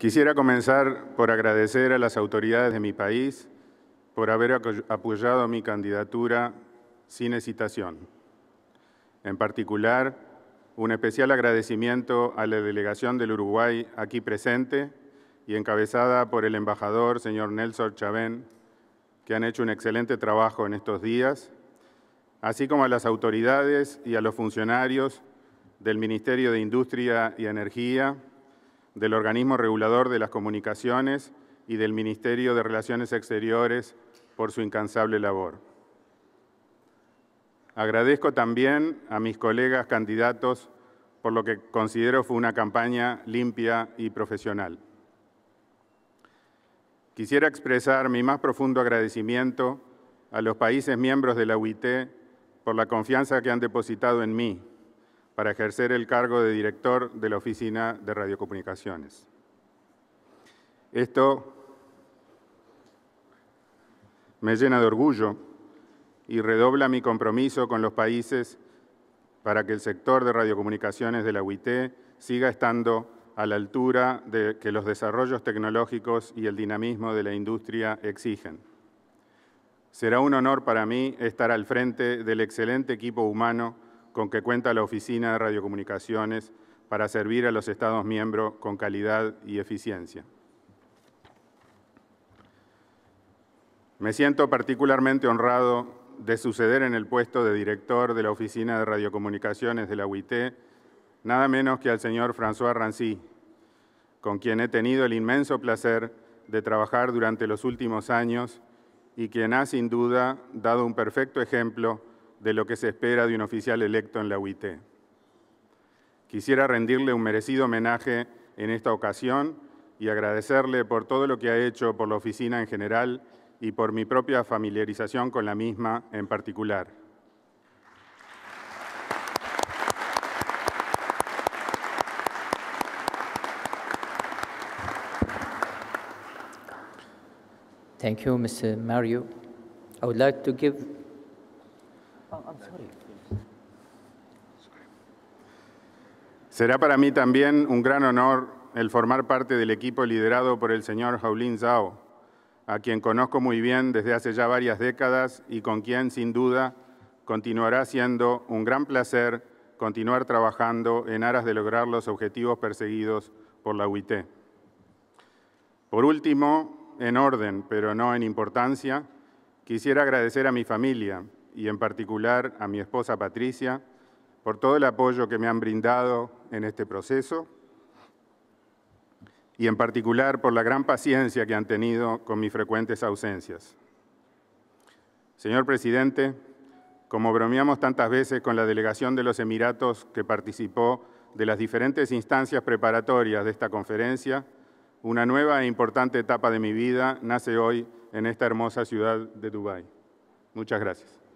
Quisiera comenzar por agradecer a las autoridades de mi país por haber apoyado mi candidatura sin hesitación. En particular, un especial agradecimiento a la delegación del Uruguay aquí presente y encabezada por el embajador, señor Nelson Chavén, que han hecho un excelente trabajo en estos días, así como a las autoridades y a los funcionarios del Ministerio de Industria y Energía, del organismo regulador de las comunicaciones y del Ministerio de Relaciones Exteriores por su incansable labor. Agradezco también a mis colegas candidatos por lo que considero fue una campaña limpia y profesional. Quisiera expresar mi más profundo agradecimiento a los países miembros de la UIT por la confianza que han depositado en mí para ejercer el cargo de director de la Oficina de Radiocomunicaciones. Esto me llena de orgullo y redobla mi compromiso con los países para que el sector de radiocomunicaciones de la UIT siga estando a la altura de que los desarrollos tecnológicos y el dinamismo de la industria exigen. Será un honor para mí estar al frente del excelente equipo humano con que cuenta la Oficina de Radiocomunicaciones para servir a los Estados miembros con calidad y eficiencia. Me siento particularmente honrado de suceder en el puesto de director de la Oficina de Radiocomunicaciones de la UIT, nada menos que al señor François Rancy, con quien he tenido el inmenso placer de trabajar durante los últimos años y quien ha sin duda dado un perfecto ejemplo de lo que se espera de un oficial electo en la UIT. Quisiera rendirle un merecido homenaje en esta ocasión y agradecerle por todo lo que ha hecho por la oficina en general y por mi propia familiarización con la misma en particular. Thank you, Mario. Será para mí también un gran honor el formar parte del equipo liderado por el señor Jaulín Zhao, a quien conozco muy bien desde hace ya varias décadas y con quien, sin duda, continuará siendo un gran placer continuar trabajando en aras de lograr los objetivos perseguidos por la UIT. Por último, en orden, pero no en importancia, quisiera agradecer a mi familia, y en particular a mi esposa Patricia por todo el apoyo que me han brindado en este proceso y en particular por la gran paciencia que han tenido con mis frecuentes ausencias. Señor presidente, como bromeamos tantas veces con la delegación de los Emiratos que participó de las diferentes instancias preparatorias de esta conferencia, una nueva e importante etapa de mi vida nace hoy en esta hermosa ciudad de Dubái. Muchas gracias.